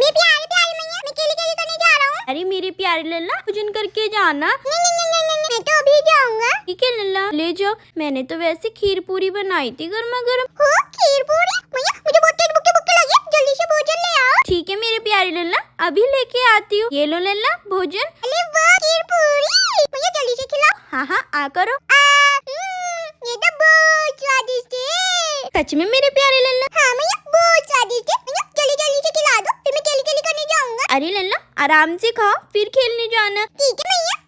मैं प्यारे प्यारे मैया मैं केली केली नहीं जा रहा हूँ अरे मेरे प्यारे लल्ला भजन करके जाना नहीं नहीं नहीं नहीं मैं तो अभी जाऊंगा ठीक है लल्ला ले जाओ मैंने तो वैसे खीर पूरी बनाई थी गर्मा गर्म हो खीर पूरी मैया मुझे बहुत तेज भूख भूख लगी जल्दी से भोजन ले आओ ठीक है मेरे प्यारे लल्ला अभी लेके आती हूँ ये लो लल्ला भोजन अरे वाह खीर पूरी मुझे जल्दी से खिलाओ हाँ हाँ आ करो हम्म, ये तो बहुत स्वादिष्ट है सच में मेरे प्यारे लल्ला हाँ मैया अरे लल्ला आराम से खाओ फिर खेलने जाना ठीक है भैया